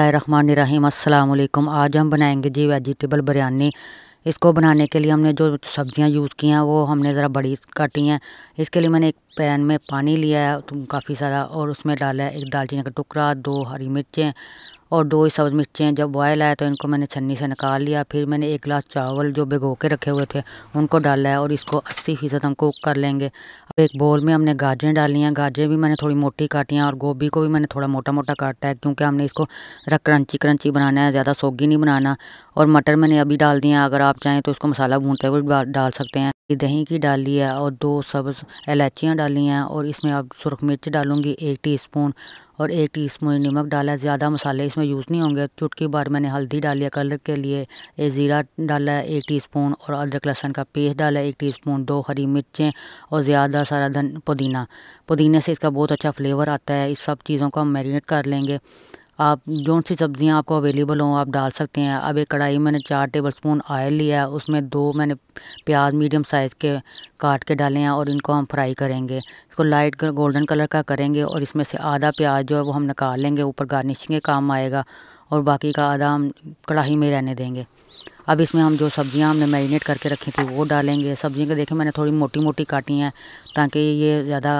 रहमान रहीम अस्सलाम आज हम बनाएंगे जी वेजिटेबल बिरयानी इसको बनाने के लिए हमने जो सब्ज़ियां यूज़ की हैं वो हमने ज़रा बड़ी काटी हैं इसके लिए मैंने एक पैन में पानी लिया है तो काफ़ी सारा और उसमें डाला है एक दालचीनी का टुकड़ा दो हरी मिर्चें और दो ही सब्ज मिर्चें जब बॉयल आया तो इनको मैंने छन्नी से निकाल लिया फिर मैंने एक गिलास चावल जो भिगो के रखे हुए थे उनको डाला है और इसको अस्सी फ़ीसद हम कुक कर लेंगे एक बोल में हमने गाजरें डाली हैं गाजरें भी मैंने थोड़ी मोटी काटी हैं और गोभी को भी मैंने थोड़ा मोटा मोटा काटा है क्योंकि हमने इसको क्रंची क्रंची बनाना है ज़्यादा सोगी नहीं बनाना और मटर मैंने अभी डाल दिए हैं अगर आप चाहें तो इसको मसाला भूनते हुए डाल सकते हैं दही की डाली है और दो सब्ज़ इलायचियाँ डाली हैं और इसमें आप सुरख मिर्च डालूंगी एक टी और एक टीस्पून नमक डाला है ज़्यादा मसाले इसमें यूज़ नहीं होंगे चुटकी बार मैंने हल्दी डाली है कलर के लिए एक ज़ीरा डाला है एक स्पून और अदरक लहसन का पेस्ट डाला है एक स्पून दो हरी मिर्चें और ज़्यादा सारा धन पुदीना पुदीने से इसका बहुत अच्छा फ्लेवर आता है इस सब चीज़ों को हम मैरिनेट कर लेंगे आप जौन सी सब्ज़ियाँ आपको अवेलेबल हों आप डाल सकते हैं अब एक कढ़ाई मैंने चार टेबल स्पून ऑयल लिया है उसमें दो मैंने प्याज मीडियम साइज़ के काट के डाले हैं और इनको हम फ्राई करेंगे इसको लाइट गोल्डन कलर का करेंगे और इसमें से आधा प्याज जो है वो हम निकाल लेंगे ऊपर गार्निशिंग के काम आएगा और बाकी का आधा हम कढ़ाई में रहने देंगे अब इसमें हम जो सब्ज़ियाँ हमने मैरिनेट करके रखी थी वो डालेंगे सब्ज़ियों के देखें मैंने थोड़ी मोटी मोटी काटी हैं ताकि ये ज़्यादा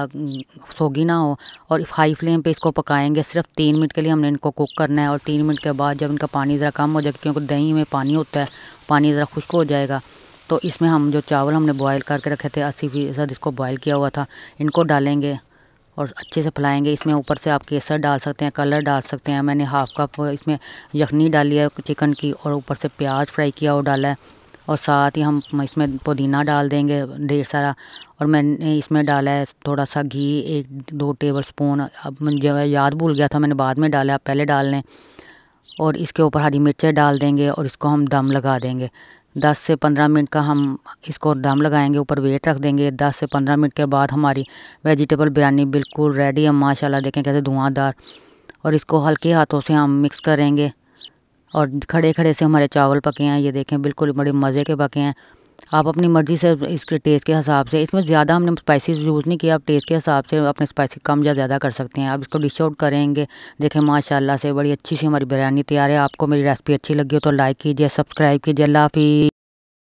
सोगी ना हो और हाई फ्लेम पे इसको पकाएंगे सिर्फ तीन मिनट के लिए हमने इनको कुक करना है और तीन मिनट के बाद जब इनका पानी ज़रा कम हो जाएगा क्योंकि दही में पानी होता है पानी ज़रा खुश्क हो जाएगा तो इसमें हम जो चावल हमने बॉयल करके रखे थे अस्सी फीसद इसको बॉयल किया हुआ था इनको डालेंगे और अच्छे से फैलाएंगे इसमें ऊपर से आप केसर डाल सकते हैं कलर डाल सकते हैं मैंने हाफ कप इसमें यखनी डाली है चिकन की और ऊपर से प्याज फ्राई किया और डाला है और साथ ही हम इसमें पुदीना डाल देंगे ढेर सारा और मैंने इसमें डाला है थोड़ा सा घी एक दो टेबल स्पून अब जो है याद भूल गया था मैंने बाद में डाला आप पहले डाल लें और इसके ऊपर हरी मिर्चें डाल देंगे और इसको हम दम लगा देंगे दस से पंद्रह मिनट का हम इसको दम लगाएंगे ऊपर वेट रख देंगे दस से पंद्रह मिनट के बाद हमारी वेजिटेबल बिरयानी बिल्कुल रेडी है माशाला देखें कैसे धुआँदार और इसको हल्के हाथों से हम मिक्स करेंगे और खड़े खड़े से हमारे चावल पके हैं ये देखें बिल्कुल बड़े मज़े के पके हैं आप अपनी मर्ज़ी से इसके टेस्ट के हिसाब से इसमें ज़्यादा हमने स्पाइसेस यूज़ नहीं किया आप टेस्ट के हिसाब से अपने स्पाइसी कम या ज़्यादा कर सकते हैं आप इसको डिश आउट करेंगे देखें माशाल्लाह से बड़ी अच्छी सी हमारी बिरयानी तैयार है आपको मेरी रेसिपी अच्छी लगी हो तो लाइक कीजिए सब्सक्राइब कीजिए अल्लाह हाफिज़